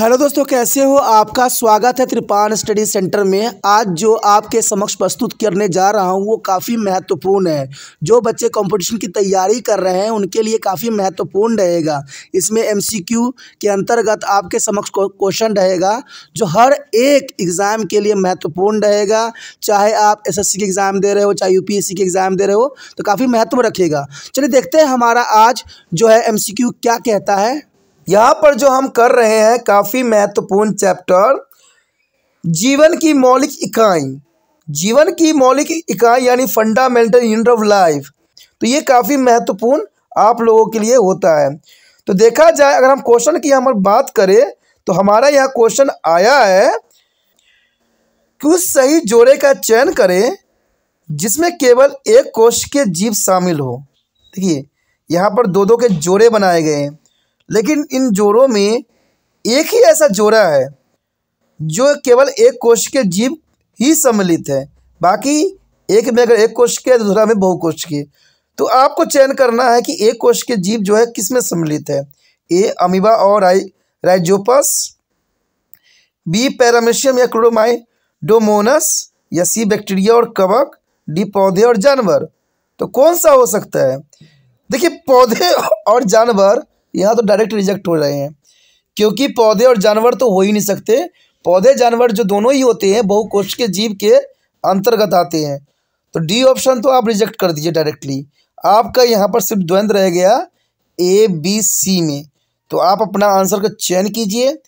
hello दोस्तों कैसे हो आपका स्वागत है त्रिपान स्टडी सेंटर में आज जो आपके समक्ष प्रस्तुत करने जा रहा हूं वो काफ़ी महत्वपूर्ण है जो बच्चे कंपटीशन की तैयारी कर रहे हैं उनके लिए काफ़ी महत्वपूर्ण रहेगा इसमें एमसीक्यू के अंतर्गत आपके समक्ष क्वेश्चन रहेगा जो हर एक एग्ज़ाम के लिए महत्वपूर्ण रहेगा चाहे आप एस के एग्ज़ाम दे रहे हो चाहे यू के एग्ज़ाम दे रहे हो तो काफ़ी महत्व रखेगा चलिए देखते हैं हमारा आज जो है एम क्या कहता है यहाँ पर जो हम कर रहे हैं काफ़ी महत्वपूर्ण चैप्टर जीवन की मौलिक इकाई जीवन की मौलिक इकाई यानी फंडामेंटल यूनिट ऑफ लाइफ तो ये काफ़ी महत्वपूर्ण आप लोगों के लिए होता है तो देखा जाए अगर हम क्वेश्चन की हम बात करें तो हमारा यहाँ क्वेश्चन आया है कि उस सही जोड़े का चयन करें जिसमें केवल एक कोश के जीव शामिल हो देखिए यहाँ पर दो दो के जोड़े बनाए गए हैं लेकिन इन जोड़ों में एक ही ऐसा जोड़ा है जो केवल एक कोश के जीव ही सम्मिलित है बाकी एक में अगर एक कोश के तो दूसरा में कोश के तो आपको चयन करना है कि एक कोश के जीव जो है किस में सम्मिलित है ए अमीबा और राइ राइजोपस बी पैरामेशियम या डोमोनस या सी बैक्टीरिया और कवक डी पौधे और जानवर तो कौन सा हो सकता है देखिए पौधे और जानवर यहाँ तो डायरेक्ट रिजेक्ट हो रहे हैं क्योंकि पौधे और जानवर तो हो ही नहीं सकते पौधे जानवर जो दोनों ही होते हैं कोष के जीव के अंतर्गत आते हैं तो डी ऑप्शन तो आप रिजेक्ट कर दीजिए डायरेक्टली आपका यहाँ पर सिर्फ द्वंद्व रह गया ए बी सी में तो आप अपना आंसर का चयन कीजिए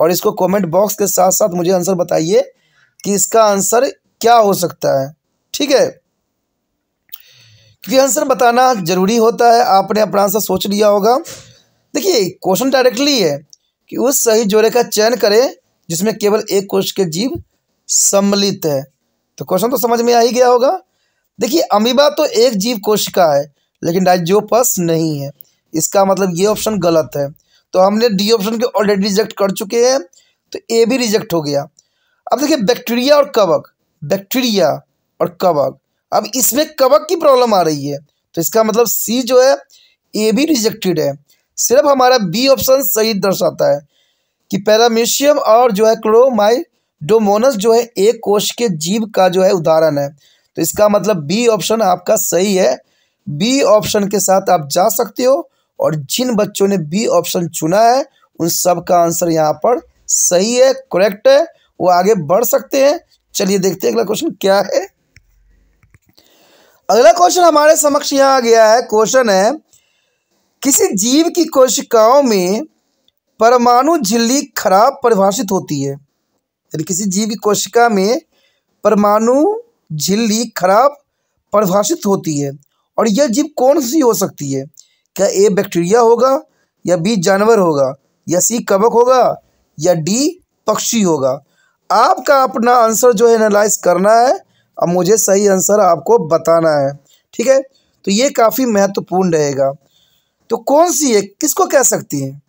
और इसको कमेंट बॉक्स के साथ साथ मुझे आंसर बताइए कि इसका आंसर क्या हो सकता है ठीक है क्योंकि आंसर बताना जरूरी होता है आपने अपना आंसर सोच लिया होगा देखिए क्वेश्चन डायरेक्टली है कि उस सही जोड़े का चयन करें जिसमें केवल एक कोष के जीव सम्मिलित है तो क्वेश्चन तो समझ में आ ही गया होगा देखिए अमीबा तो एक जीव कोश का है लेकिन डाइजोपस नहीं है इसका मतलब ये ऑप्शन गलत है तो हमने डी ऑप्शन के ऑलरेडी रिजेक्ट कर चुके हैं तो ए भी रिजेक्ट हो गया अब देखिए बैक्टीरिया और कवक बैक्टीरिया और कवक अब इसमें कवक की प्रॉब्लम आ रही है तो इसका मतलब सी जो है ए भी रिजेक्टेड है सिर्फ हमारा बी ऑप्शन सही दर्शाता है कि पैरामीशियम और जो है क्लोमाइडोमोनस जो है एक कोश के जीव का जो है उदाहरण है तो इसका मतलब बी ऑप्शन आपका सही है बी ऑप्शन के साथ आप जा सकते हो और जिन बच्चों ने बी ऑप्शन चुना है उन सब का आंसर यहाँ पर सही है करेक्ट है वो आगे बढ़ सकते हैं चलिए देखते हैं अगला क्वेश्चन क्या है अगला क्वेश्चन हमारे समक्ष यहाँ आ गया है क्वेश्चन है किसी जीव की कोशिकाओं में परमाणु झिल्ली खराब परिभाषित होती है यानी किसी जीव की कोशिका में परमाणु झिल्ली खराब परिभाषित होती है और यह जीव कौन सी हो सकती है क्या ए बैक्टीरिया होगा या बी जानवर होगा या सी कवक होगा या डी पक्षी होगा आपका अपना आंसर जो है एनालाइज करना है और मुझे सही आंसर आपको बताना है ठीक है तो ये काफ़ी महत्वपूर्ण रहेगा तो कौन सी है किसको कह सकती हैं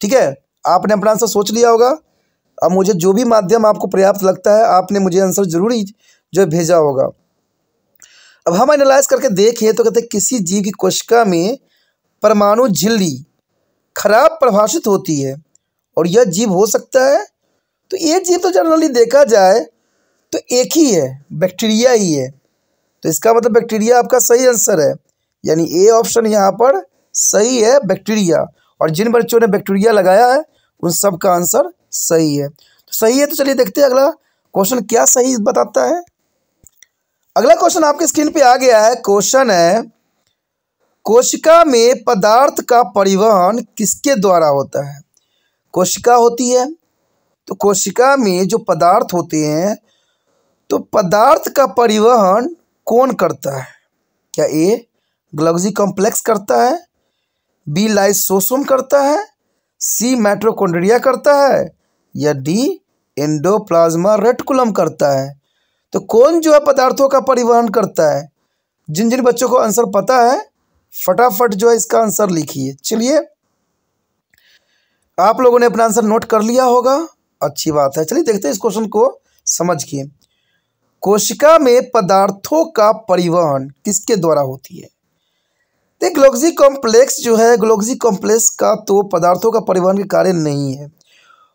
ठीक है आपने अपना आंसर सोच लिया होगा अब मुझे जो भी माध्यम आपको पर्याप्त लगता है आपने मुझे आंसर जरूरी जो भेजा होगा अब हम एनालाइज करके देखें तो कहते हैं किसी जीव की कोशिका में परमाणु झिल्ली खराब प्रभाषित होती है और यह जीव हो सकता है तो ये जीव तो जनरली देखा जाए तो एक ही है बैक्टीरिया ही है तो इसका मतलब बैक्टीरिया आपका सही आंसर है यानी ए ऑप्शन यहाँ पर सही है बैक्टीरिया और जिन बच्चों ने बैक्टीरिया लगाया है उन सब का आंसर सही है तो सही है तो चलिए देखते हैं अगला क्वेश्चन क्या सही बताता है अगला क्वेश्चन आपके स्क्रीन पे आ गया है क्वेश्चन है कोशिका में पदार्थ का परिवहन किसके द्वारा होता है कोशिका होती है तो कोशिका में जो पदार्थ होते हैं तो पदार्थ का परिवहन कौन करता है क्या ए ग्लग्जी कॉम्प्लेक्स करता है बी लाइसोसोम करता है सी मैट्रोकोन्ड्रिया करता है या डी एंडोप्लाज्मा रेटिकुलम करता है तो कौन जो है पदार्थों का परिवहन करता है जिन जिन बच्चों को आंसर पता है फटाफट जो है इसका आंसर लिखिए चलिए आप लोगों ने अपना आंसर नोट कर लिया होगा अच्छी बात है चलिए देखते हैं इस क्वेश्चन को समझ के कोशिका में पदार्थों का परिवहन किसके द्वारा होती है तो ग्लोक्जी कॉम्प्लेक्स जो है ग्लोक्जी कॉम्प्लेक्स का तो पदार्थों का परिवहन के कारण नहीं है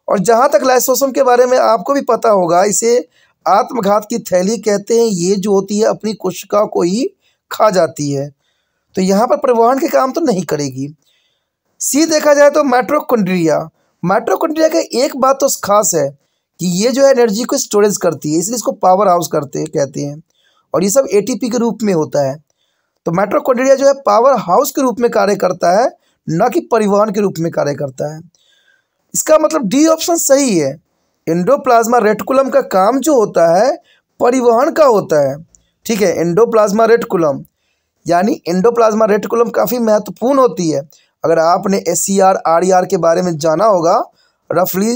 और जहाँ तक लाइसोसम के बारे में आपको भी पता होगा इसे आत्मघात की थैली कहते हैं ये जो होती है अपनी कोशिका को ही खा जाती है तो यहाँ पर परिवहन के काम तो नहीं करेगी सी देखा जाए तो माइट्रोकोन्ड्रिया माइट्रोकोन्ड्रिया का एक बात तो खास है कि ये जो है एनर्जी को स्टोरेज करती है इसलिए इसको पावर हाउस करते कहते हैं और ये सब एटीपी के रूप में होता है तो मेट्रोकोडिडिया जो है पावर हाउस के रूप में कार्य करता है न कि परिवहन के रूप में कार्य करता है इसका मतलब डी ऑप्शन सही है इंडोप्लाज्मा रेटकुलम का काम जो होता है परिवहन का होता है ठीक है इंडोप्लाज्मा रेटकुलम यानी इंडोप्लाज्मा रेटकुलम काफ़ी महत्वपूर्ण होती है अगर आपने S C R R E R के बारे में जाना होगा रफली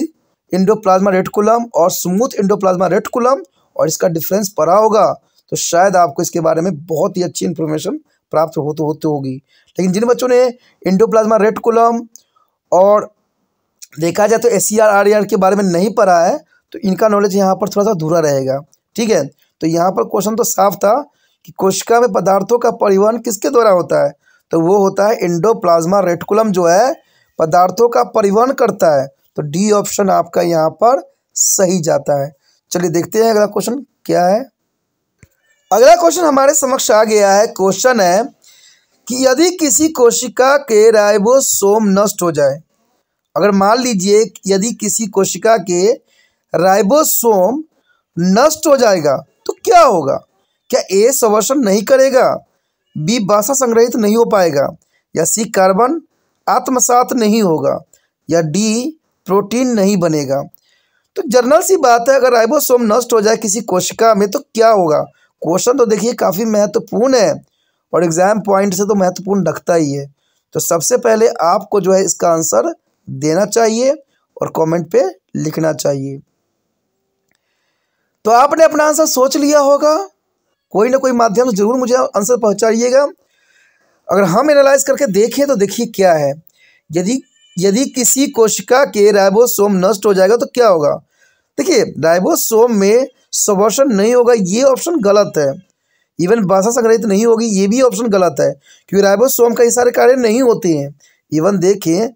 इंडोप्लाज्मा रेटकुलम और स्मूथ इंडोप्लाज्मा रेटकुलम और इसका डिफरेंस पड़ा होगा तो शायद आपको इसके बारे में बहुत ही अच्छी इन्फॉर्मेशन प्राप्त हो तो होती होगी लेकिन जिन बच्चों ने इंडोप्लाज्मा रेटकुलम और देखा जाए तो एस सी e e के बारे में नहीं पढ़ा है तो इनका नॉलेज यहाँ पर थोड़ा सा अधूरा रहेगा ठीक है तो यहाँ पर क्वेश्चन तो साफ था कि कोशिका में पदार्थों का परिवहन किसके द्वारा होता है तो वो होता है इंडोप्लाज्मा रेटिकुलम जो है पदार्थों का परिवहन करता है तो डी ऑप्शन आपका यहाँ पर सही जाता है चलिए देखते हैं अगला क्वेश्चन क्या है अगला क्वेश्चन हमारे समक्ष आ गया है क्वेश्चन है कि यदि किसी कोशिका के राइबोसोम नष्ट हो जाए अगर मान लीजिए यदि किसी कोशिका के राइबोसोम नष्ट हो जाएगा तो क्या होगा क्या ए सवर्षण नहीं करेगा बी बासा संग्रहित नहीं हो पाएगा या सी कार्बन आत्मसात नहीं होगा या डी प्रोटीन नहीं बनेगा तो जर्नल सी बात है अगर राइबोसोम नष्ट हो जाए किसी कोशिका में तो क्या होगा क्वेश्चन तो देखिए काफ़ी महत्वपूर्ण है और एग्ज़ाम पॉइंट से तो महत्वपूर्ण रखता ही है तो सबसे पहले आपको जो है इसका आंसर देना चाहिए और कमेंट पे लिखना चाहिए तो आपने अपना आंसर सोच लिया होगा कोई ना कोई माध्यम से जरूर मुझे आंसर पहुंचाइएगा अगर हम एनालाइज करके देखें तो देखिए क्या है यदि यदि किसी कोशिका के राइबोसोम नष्ट हो जाएगा तो क्या होगा देखिए राइबोसोम में सवर्षण नहीं होगा ये ऑप्शन गलत है इवन भाषा संग्रहित नहीं होगी ये भी ऑप्शन गलत है क्योंकि राइबोसोम कई सारे कार्य नहीं होते हैं इवन देखें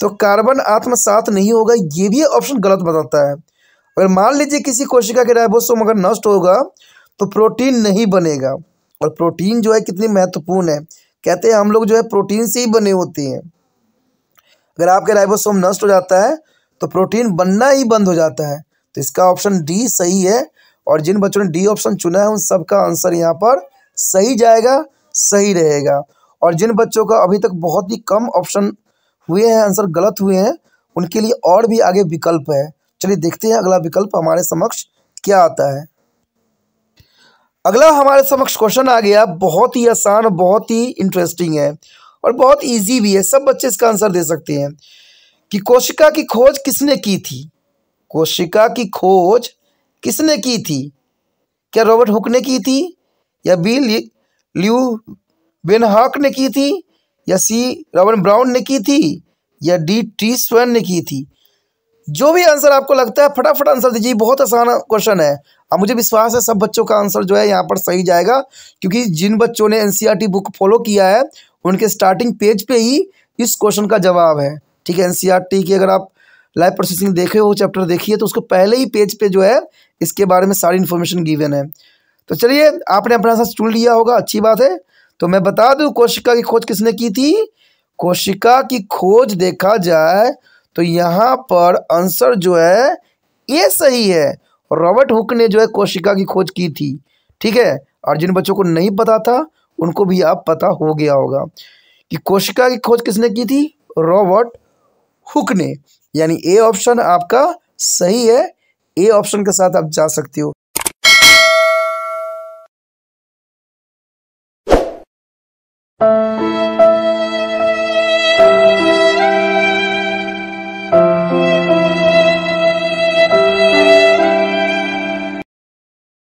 तो कार्बन आत्मसात नहीं होगा ये भी ऑप्शन गलत बताता है अगर मान लीजिए किसी कोशिका के राइबोसोम अगर नष्ट होगा तो प्रोटीन नहीं बनेगा और प्रोटीन जो है कितनी महत्वपूर्ण है कहते हैं हम लोग जो है प्रोटीन से ही बने होते हैं अगर आपके राइबोसोम नष्ट हो जाता है तो प्रोटीन बनना ही बंद हो जाता है तो इसका ऑप्शन डी सही है और जिन बच्चों ने डी ऑप्शन चुना है उन सबका आंसर यहाँ पर सही जाएगा सही रहेगा और जिन बच्चों का अभी तक बहुत ही कम ऑप्शन हुए हैं आंसर गलत हुए हैं उनके लिए और भी आगे विकल्प है चलिए देखते हैं अगला विकल्प हमारे समक्ष क्या आता है अगला हमारे समक्ष क्वेश्चन आ गया बहुत ही आसान बहुत ही इंटरेस्टिंग है और बहुत इजी भी है सब बच्चे इसका आंसर दे सकते हैं कि कोशिका की खोज किसने की थी कोशिका की खोज किसने की थी क्या रॉबर्ट हुक ने की थी या बी ल्यू बेन हॉक ने की थी या सी रॉबर्ट ब्राउन ने की थी या डी टी स्वयं ने की थी जो भी आंसर आपको लगता है फटाफट आंसर दीजिए बहुत आसान क्वेश्चन है और मुझे विश्वास है सब बच्चों का आंसर जो है यहाँ पर सही जाएगा क्योंकि जिन बच्चों ने एनसीईआरटी बुक फॉलो किया है उनके स्टार्टिंग पेज पे ही इस क्वेश्चन का जवाब है ठीक है एनसीईआरटी e की अगर आप लाइव प्रोसेसिंग देखे हो चैप्टर देखिए तो उसको पहले ही पेज पे जो है इसके बारे में सारी इन्फॉर्मेशन गिवन है तो चलिए आपने अपना साथ चुन लिया होगा अच्छी बात है तो मैं बता दूँ कोशिका की खोज किसने की थी कोशिका की खोज देखा जाए तो यहाँ पर आंसर जो है ये सही है रॉबर्ट हुक ने जो है कोशिका की खोज की थी ठीक है और जिन बच्चों को नहीं पता था उनको भी आप पता हो गया होगा कि कोशिका की खोज किसने की थी रॉबर्ट हुक ने यानी ए ऑप्शन आपका सही है ए ऑप्शन के साथ आप जा सकते हो